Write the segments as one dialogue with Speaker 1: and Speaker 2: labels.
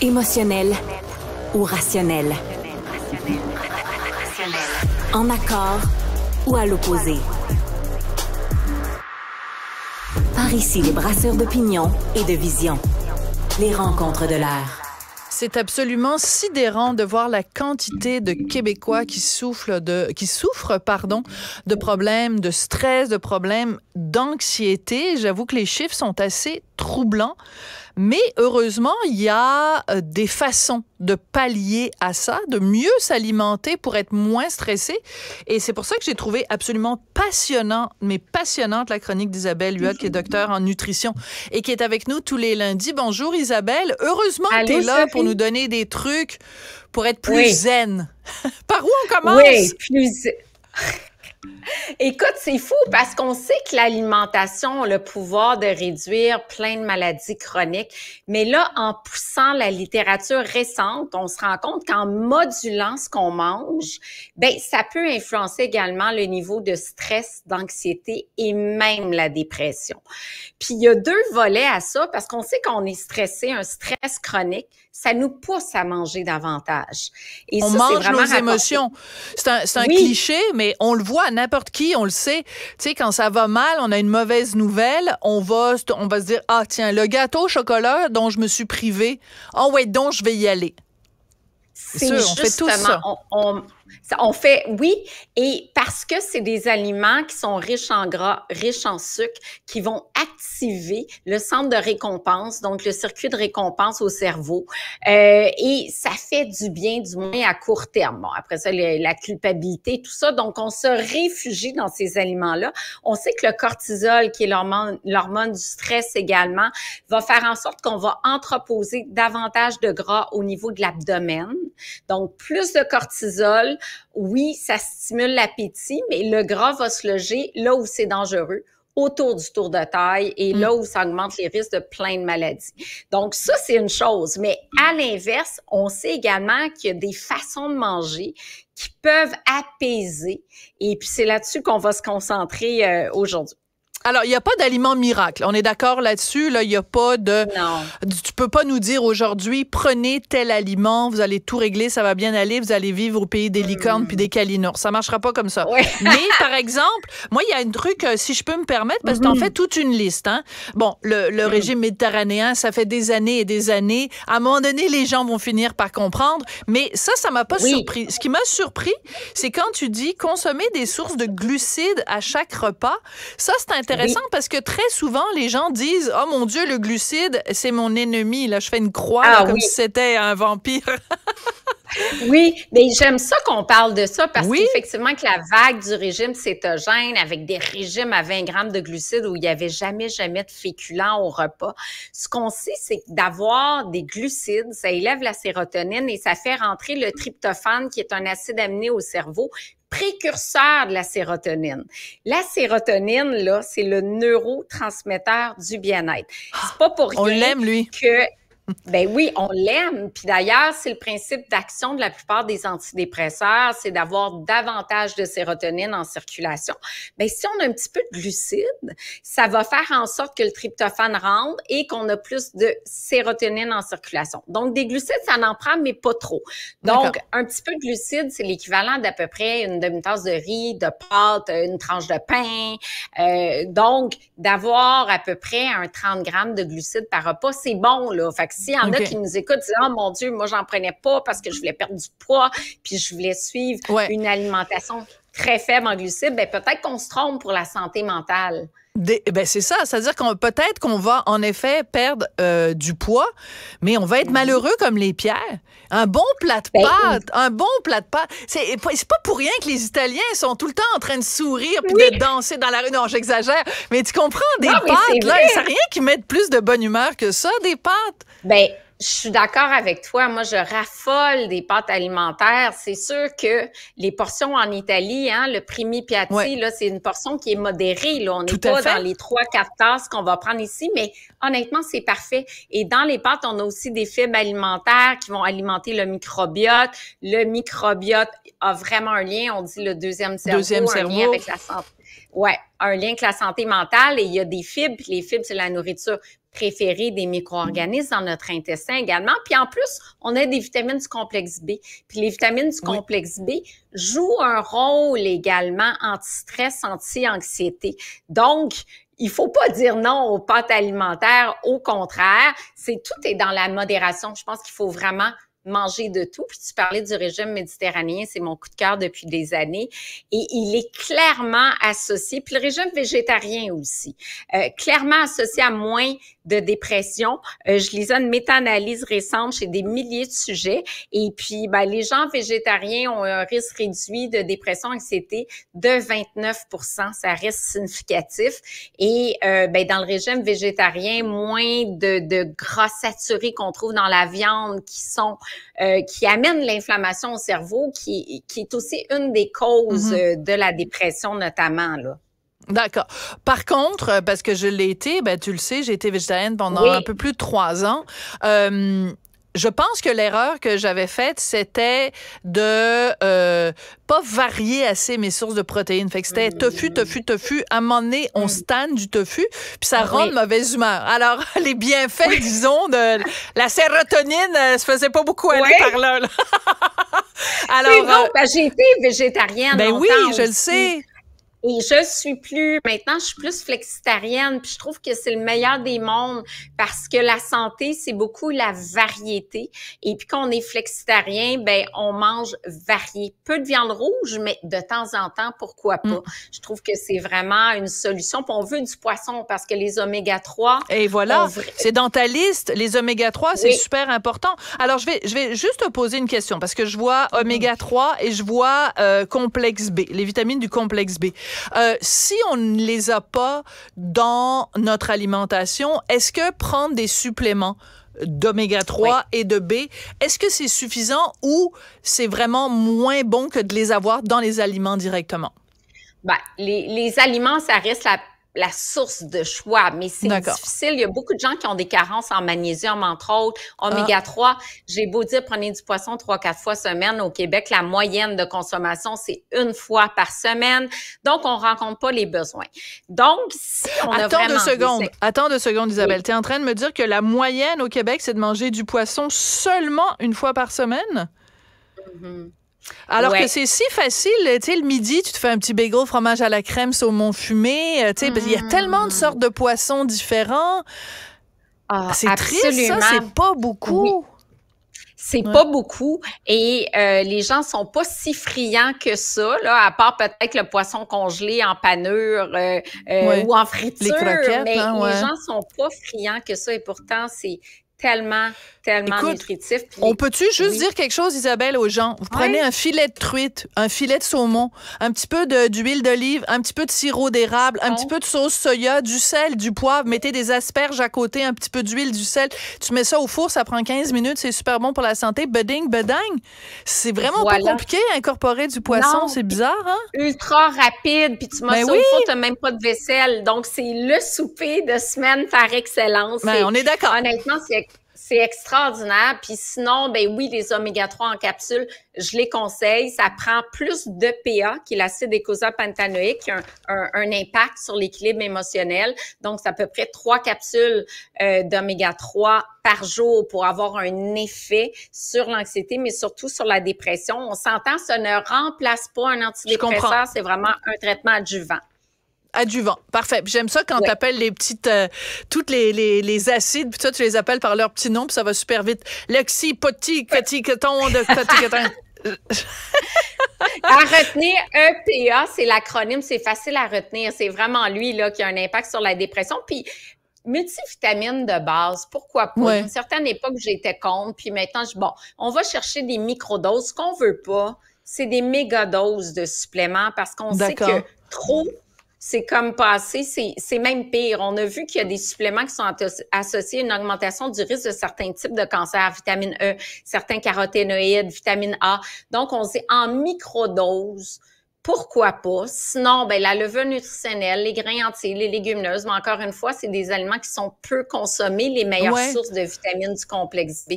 Speaker 1: Émotionnel ou rationnel. En accord ou à l'opposé. Par ici, les brasseurs d'opinion et de vision. Les rencontres de l'air.
Speaker 2: C'est absolument sidérant de voir la quantité de Québécois qui souffrent de, qui souffrent, pardon, de problèmes de stress, de problèmes d'anxiété. J'avoue que les chiffres sont assez troublants. Mais heureusement, il y a euh, des façons de pallier à ça, de mieux s'alimenter pour être moins stressé. Et c'est pour ça que j'ai trouvé absolument passionnant, mais passionnante, la chronique d'Isabelle Huot, qui est docteur en nutrition et qui est avec nous tous les lundis. Bonjour Isabelle. Heureusement que tu es là pour nous donner des trucs pour être plus zen. Par où on commence? Oui,
Speaker 1: plus... Écoute, c'est fou parce qu'on sait que l'alimentation a le pouvoir de réduire plein de maladies chroniques. Mais là, en poussant la littérature récente, on se rend compte qu'en modulant ce qu'on mange, ben, ça peut influencer également le niveau de stress, d'anxiété et même la dépression. Puis il y a deux volets à ça parce qu'on sait qu'on est stressé, un stress chronique,
Speaker 2: ça nous pousse à manger davantage. Et on mange nos émotions. C'est un, cliché, mais on le voit n'importe qui, on le sait. Tu sais, quand ça va mal, on a une mauvaise nouvelle, on va, on va se dire, ah tiens, le gâteau au chocolat dont je me suis privé, oh ah ouais, donc je vais y aller. C'est sûr, on fait tout ça.
Speaker 1: Ça, on fait, oui, et parce que c'est des aliments qui sont riches en gras, riches en sucre, qui vont activer le centre de récompense, donc le circuit de récompense au cerveau. Euh, et ça fait du bien, du moins à court terme. Bon, après ça, la culpabilité, tout ça. Donc, on se réfugie dans ces aliments-là. On sait que le cortisol, qui est l'hormone du stress également, va faire en sorte qu'on va entreposer davantage de gras au niveau de l'abdomen. Donc, plus de cortisol, oui, ça stimule l'appétit, mais le gras va se loger là où c'est dangereux autour du tour de taille et mm. là où ça augmente les risques de plein de maladies. Donc ça, c'est une chose, mais à l'inverse, on sait également qu'il y a des façons de manger qui peuvent apaiser et puis c'est là-dessus qu'on va se concentrer euh, aujourd'hui.
Speaker 2: Alors, il n'y a pas d'aliment miracle. On est d'accord là-dessus. Là, il n'y a pas de. Tu peux pas nous dire aujourd'hui, prenez tel aliment, vous allez tout régler, ça va bien aller, vous allez vivre au pays des mm. licornes puis des calinours. Ça marchera pas comme ça. Mais par exemple, moi, il y a un truc, euh, si je peux me permettre, parce que tu en mm-hmm. fais toute une liste. Hein. Bon, le, mm. régime méditerranéen, ça fait des années et des années. À un moment donné, les gens vont finir par comprendre. Mais ça, ça m'a pas surpris. Ce qui m'a surpris, c'est quand tu dis consommer des sources de glucides à chaque repas. Ça, c'est intéressant intéressant parce que très souvent, les gens disent Oh mon Dieu, le glucide, c'est mon ennemi. Là, je fais une croix ah comme si c'était un vampire. oui, mais j'aime ça qu'on parle de ça parce
Speaker 1: qu'effectivement, que la vague du régime cétogène avec des régimes à 20 grammes de glucides où il n'y avait jamais, jamais de féculent au repas, ce qu'on sait, c'est d'avoir des glucides, ça élève la sérotonine et ça fait rentrer le tryptophane qui est un acide aminé au cerveau précurseur de la sérotonine. La sérotonine, là, c'est le neurotransmetteur du bien-être. C'est pas pour rien lui. que ben oui, on l'aime. Puis d'ailleurs, c'est le principe d'action de la plupart des antidépresseurs, c'est d'avoir davantage de sérotonine en circulation. Mais ben, si on a un petit peu de glucides, ça va faire en sorte que le tryptophane rentre et qu'on a plus de sérotonine en circulation. Donc, des glucides, ça n'en prend, mais pas trop. Donc, un petit peu de glucides, c'est l'équivalent d'à peu près une demi-tasse de riz, de pâte, une tranche de pain. Euh, donc, d'avoir à peu près un 30 grammes de glucides par repas, c'est bon, là. S'il y en a qui nous écoutent, disent Oh mon Dieu, moi, j'en prenais pas parce que je voulais perdre du poids, puis je voulais suivre une alimentation très faible en glucides, ben peut-être qu'on se trompe pour la santé mentale.
Speaker 2: ben c'est ça, c'est-à-dire qu'on peut-être qu'on va en effet perdre euh, du poids, mais on va être malheureux comme les pierres. Un bon plat de pâtes, ben, un bon plat de pâtes. C'est pas pour rien que les Italiens sont tout le temps en train de sourire puis de danser dans la rue. Non, j'exagère, mais tu comprends des pâtes là, c'est rien qui mette plus de bonne humeur que ça, des pâtes. Ben je suis d'accord
Speaker 1: avec toi. Moi, je raffole des pâtes alimentaires. C'est sûr que les portions en Italie, hein, le primi piatti, là, c'est une portion qui est modérée. Là. On n'est pas dans les trois, quatre tasses qu'on va prendre ici, mais honnêtement, c'est parfait. Et dans les pâtes, on a aussi des fibres alimentaires qui vont alimenter le microbiote. Le microbiote a vraiment un lien. On dit le deuxième cerveau, deuxième un lien avec la santé. Ouais, un lien avec la santé mentale et il y a des fibres, les fibres, c'est la nourriture préférer des micro-organismes dans notre intestin également. Puis en plus, on a des vitamines du complexe B. Puis les vitamines du complexe B jouent un rôle également anti-stress, anti-anxiété. Donc, il faut pas dire non aux pâtes alimentaires. Au contraire, c'est tout est dans la modération. Je pense qu'il faut vraiment manger de tout. Puis tu parlais du régime méditerranéen, c'est mon coup de cœur depuis des années. Et il est clairement associé, puis le régime végétarien aussi, euh, clairement associé à moins de dépression. Euh, je lisais une méta-analyse récente chez des milliers de sujets. Et puis, ben, les gens végétariens ont un risque réduit de dépression, anxiété de 29 Ça reste significatif. Et euh, ben, dans le régime végétarien, moins de, de gras saturés qu'on trouve dans la viande qui sont euh, qui amène l'inflammation au cerveau, qui, qui, est aussi une des
Speaker 2: causes mhm. euh, de la dépression notamment. Là. D'accord. Par contre, euh, parce que je l'ai été, ben, tu le sais, j'ai été végétarienne pendant un peu plus de trois ans. Euh, je pense que l'erreur que j'avais faite, c'était de euh, pas varier assez mes sources de protéines. Fait que c'était mm. tofu, tofu, tofu. À un moment donné, on mm. stagne du tofu, puis ça rend de mauvaise humeur. Alors, les bienfaits, disons, de la sérotonine, euh, se faisait pas beaucoup aller par là.
Speaker 1: Alors, bon, euh, j'ai été végétarienne. Ben oui, je le sais. Et je suis plus, maintenant, je suis plus flexitarienne, puis je trouve que c'est le meilleur des mondes parce que la santé, c'est beaucoup la variété. Et puis quand on est flexitarien, ben, on mange varié. Peu de viande rouge, mais de temps en temps, pourquoi pas? Mm. Je trouve que c'est vraiment une solution. Puis on veut du poisson parce que
Speaker 2: les oméga-3. Et voilà. C'est dans ta liste. Les oméga-3, c'est super important. Alors, je vais, je vais juste te poser une question parce que je vois oméga-3 et je vois euh, complexe B, les vitamines du complexe B. Euh, si on ne les a pas dans notre alimentation, est-ce que prendre des suppléments d'oméga 3 et de B. Est-ce que c'est suffisant ou c'est vraiment moins bon que de les avoir dans les aliments directement? Ben,
Speaker 1: les, les aliments, ça reste la la source de choix, mais c'est difficile. Il y a beaucoup de gens qui ont des carences en magnésium, entre autres, oméga 3. Ah. J'ai beau dire prenez du poisson trois, quatre fois semaine. Au Québec, la moyenne de consommation, c'est une fois par semaine. Donc, on rencontre pas les besoins. Donc, si on attend a vraiment secondes.
Speaker 2: Attends deux secondes, Isabelle. Tu es en train de me dire que la moyenne au Québec, c'est de manger du poisson seulement une fois par semaine? Mm-hmm. Alors que c'est si facile, tu sais, le midi, tu te fais un petit bagel, fromage à la crème, saumon fumé, euh, tu sais, il y a mmh. tellement de sortes de poissons différents. Ah, c'est triste, ça, c'est pas beaucoup.
Speaker 1: C'est pas beaucoup et euh, les gens sont pas si friands que ça, là, à part peut-être le poisson congelé en panure euh, ou en friture. Les croquettes, mais hein, les gens sont pas friands que ça et pourtant c'est tellement, tellement nutritif.
Speaker 2: On peut-tu juste dire quelque chose, Isabelle, aux gens? Vous prenez un filet de truite, un filet de saumon, un petit peu d'huile d'olive, un petit peu de sirop d'érable, un oh. petit peu de sauce soya, du sel, du poivre, mettez des asperges à côté, un petit peu d'huile, du sel. Tu mets ça au four, ça prend 15 minutes, c'est super bon pour la santé. Beding, budding. C'est vraiment pas compliqué à incorporer du poisson, c'est bizarre, hein?
Speaker 1: Ultra rapide,
Speaker 2: puis tu m'as ben t'as même
Speaker 1: pas de vaisselle. Donc, c'est le souper de semaine par excellence. Ben, on est d'accord. Honnêtement, c'est c'est extraordinaire. Puis sinon, ben oui, les oméga-3 en capsule, je les conseille. Ça prend plus de PA, qui est l'acide écosapentanoïque, qui un, impact sur l'équilibre émotionnel. Donc, c'est à peu près trois capsules euh, d'oméga-3 par jour pour avoir un effet sur l'anxiété, mais surtout sur la dépression. On s'entend, ça ne remplace pas un antidépresseur.
Speaker 2: C'est vraiment un traitement adjuvant du vent, Parfait. J'aime ça quand tu appelles les petites, euh, toutes les, les, acides, puis toi, tu les appelles par leur petit nom, puis ça va super vite. Lexi, poti, petit, de à retenir,
Speaker 1: EPA, c'est l'acronyme, c'est facile à retenir. C'est vraiment lui là, qui a un impact sur la dépression. Puis, multivitamines de base, pourquoi pas? À Une certaine époque, j'étais contre, puis maintenant, je, bon, on va chercher des microdoses. Ce qu'on veut pas, c'est des mégadoses de suppléments parce qu'on sait que trop, c'est comme passé, c'est même pire. On a vu qu'il y a des suppléments qui sont associés à une augmentation du risque de certains types de cancers, vitamine E, certains caroténoïdes, vitamine A. Donc, on dit en microdose, pourquoi pas? Sinon, ben, la levure nutritionnelle, les grains entiers, les légumineuses, mais encore une fois, c'est des aliments qui sont peu consommés, les meilleures sources de vitamines du complexe B.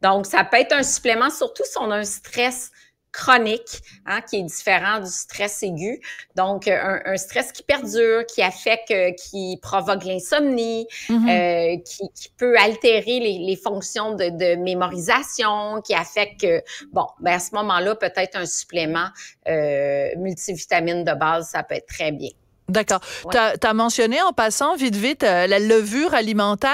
Speaker 1: Donc, ça peut être un supplément, surtout si on a un stress chronique, hein, qui est différent du stress aigu. Donc, euh, un, stress qui perdure, qui affecte, euh, qui provoque l'insomnie, mm-hmm. euh, qui, peut altérer les, fonctions de, mémorisation, qui affecte, bon, ben, à ce moment-là, peut-être un supplément
Speaker 2: multivitamine de base, ça peut être très bien. D'accord. Tu as, mentionné en passant vite vite euh, la levure alimentaire.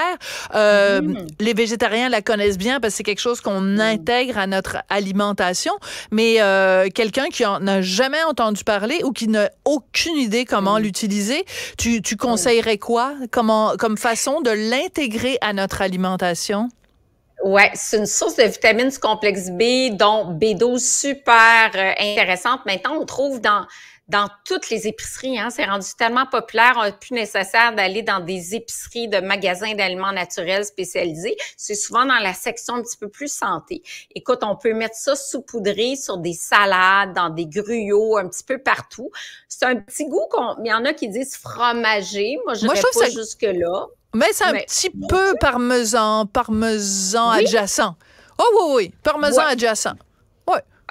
Speaker 2: Euh, mm. Les végétariens la connaissent bien parce que c'est quelque chose qu'on mm. intègre à notre alimentation. Mais euh, quelqu'un qui en a jamais entendu parler ou qui n'a aucune idée comment mm. l'utiliser, tu, conseillerais quoi comme façon de l'intégrer à notre alimentation? Oui, c'est une source
Speaker 1: de vitamines complexes complexe B, dont B12 super intéressante. Maintenant, on trouve dans dans toutes les épiceries. Hein. C'est rendu tellement populaire, on n'a plus nécessaire d'aller dans des épiceries de magasins d'aliments naturels spécialisés. C'est souvent dans la section un petit peu plus santé. Écoute, on peut mettre ça saupoudré sur des salades, dans des gruyots, un petit peu partout. C'est un petit goût qu'on. Il y en a qui disent fromager. Moi, je ne pas ça... jusque-là.
Speaker 2: Mais c'est un petit peu parmesan, parmesan adjacent. Oh oui, oui, parmesan adjacent.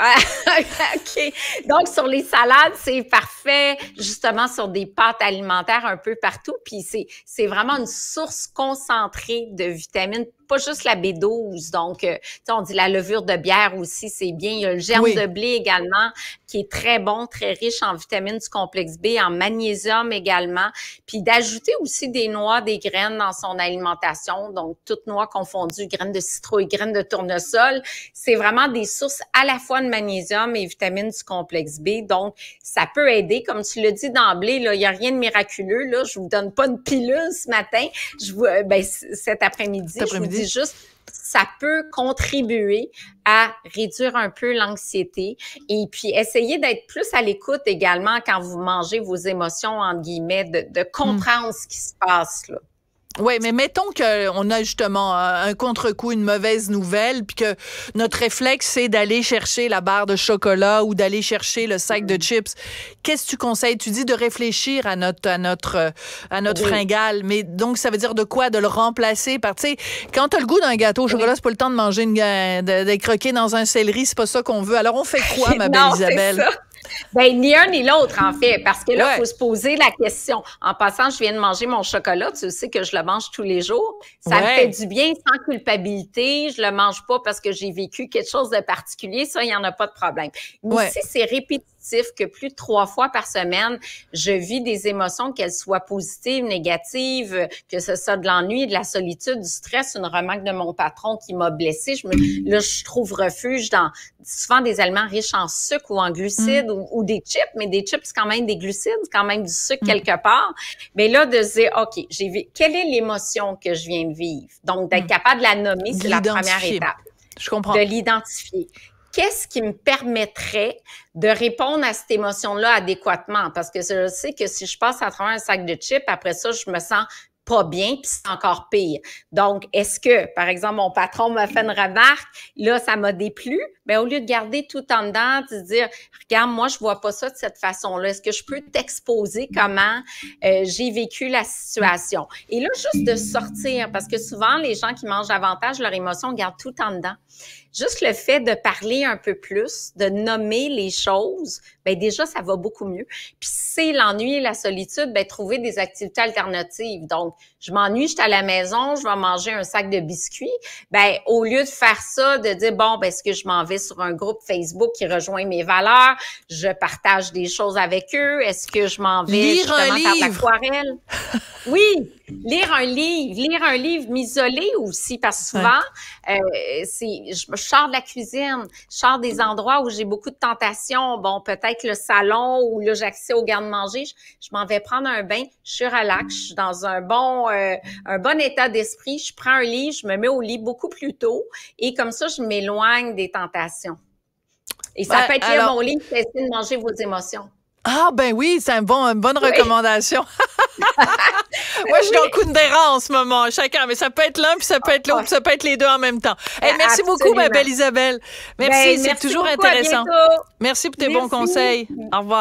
Speaker 1: Ah, OK. Donc, sur les salades, c'est parfait, justement, sur des pâtes alimentaires un peu partout. Puis, c'est vraiment une source concentrée de vitamines pas juste la B12. Donc, euh, on dit la levure de bière aussi, c'est bien. Il y a le germe de blé également, qui est très bon, très riche en vitamines du complexe B, en magnésium également. Puis d'ajouter aussi des noix, des graines dans son alimentation. Donc, toutes noix confondues, graines de citrouille, graines de tournesol. C'est vraiment des sources à la fois de magnésium et vitamines du complexe B. Donc, ça peut aider. Comme tu le dis d'emblée, il n'y a rien de miraculeux. Là. Je vous donne pas une pilule ce matin. Je vous, euh, ben, cet après-midi, c'est juste ça peut contribuer à réduire un peu l'anxiété et puis essayer d'être plus à l'écoute également quand vous mangez vos émotions, entre guillemets, de, comprendre mmh. ce qui se passe. Là.
Speaker 2: Oui, mais mettons qu'on a justement euh, un contre-coup, une mauvaise nouvelle, puis que notre réflexe, c'est d'aller chercher la barre de chocolat ou d'aller chercher le sac de mm. chips. Qu'est-ce que tu conseilles? Tu dis de réfléchir à notre, à notre, euh, à notre fringale, mais donc ça veut dire de quoi? De le remplacer par, tu sais, quand t'as le goût d'un gâteau au chocolat, c'est pas le temps de manger une, euh, de, dans un céleri, c'est pas ça qu'on veut. Alors on fait quoi, ma belle Isabelle? Ben,
Speaker 1: ni un ni l'autre, en fait, parce que là, il faut se poser la question. En passant, je viens de manger mon chocolat, tu sais que je le mange tous les jours. Ça me fait du bien sans culpabilité. Je le mange pas parce que j'ai vécu quelque chose de particulier. Ça, il n'y en a pas de problème. Mais si c'est répété que plus de trois fois par semaine, je vis des émotions, qu'elles soient positives, négatives, que ce soit de l'ennui, de la solitude, du stress, une remarque de mon patron qui m'a blessée. Je là, je trouve refuge dans souvent des aliments riches en sucre ou en glucides mm. ou, des chips, mais des chips, c'est quand même des glucides, c'est quand même du sucre mm. quelque part. Mais là, de se dire, OK, j'ai quelle est l'émotion que je viens de vivre? Donc, d'être mm. capable de la nommer, c'est la première étape. Je comprends. De l'identifier qu'est-ce qui me permettrait de répondre à cette émotion-là adéquatement? Parce que je sais que si je passe à travers un sac de chips, après ça, je me sens pas bien, puis c'est encore pire. Donc, est-ce que, par exemple, mon patron m'a fait une remarque, là, ça m'a déplu, mais ben, au lieu de garder tout en dedans, de dire, regarde, moi, je vois pas ça de cette façon-là. Est-ce que je peux t'exposer comment euh, j'ai vécu la situation? Et là, juste de sortir, parce que souvent, les gens qui mangent davantage, leur émotion, gardent tout en dedans juste le fait de parler un peu plus, de nommer les choses, ben déjà ça va beaucoup mieux. Puis c'est l'ennui et la solitude, ben trouver des activités alternatives. Donc, je m'ennuie, je à la maison, je vais manger un sac de biscuits. Ben au lieu de faire ça, de dire bon, ben est-ce que je m'en vais sur un groupe Facebook qui rejoint mes valeurs, je partage des choses avec eux, est-ce que je m'en vais justement faire de Oui, lire un livre, lire un livre, m'isoler aussi, parce souvent, euh, je, je sors de la cuisine, je sors des mm. endroits où j'ai beaucoup de tentations. Bon, peut-être le salon où là, j'ai accès au garde-manger. Je, m'en vais prendre un bain, je suis relax, je suis dans un bon, euh, un bon état d'esprit. Je prends un livre, je me mets au lit beaucoup plus tôt et comme ça, je m'éloigne des tentations.
Speaker 2: Et ça ben, peut être mon livre,
Speaker 1: essayer de manger vos émotions.
Speaker 2: Ah, ben oui, c'est une bonne recommandation. Moi, je suis dans coup de en ce moment, chacun. Mais ça peut être l'un, puis ça peut être l'autre, puis ah, ça peut être les deux en même temps. Eh, merci beaucoup, ma belle Isabelle. Merci, ben, c'est toujours intéressant. Merci pour tes bons conseils. Au revoir.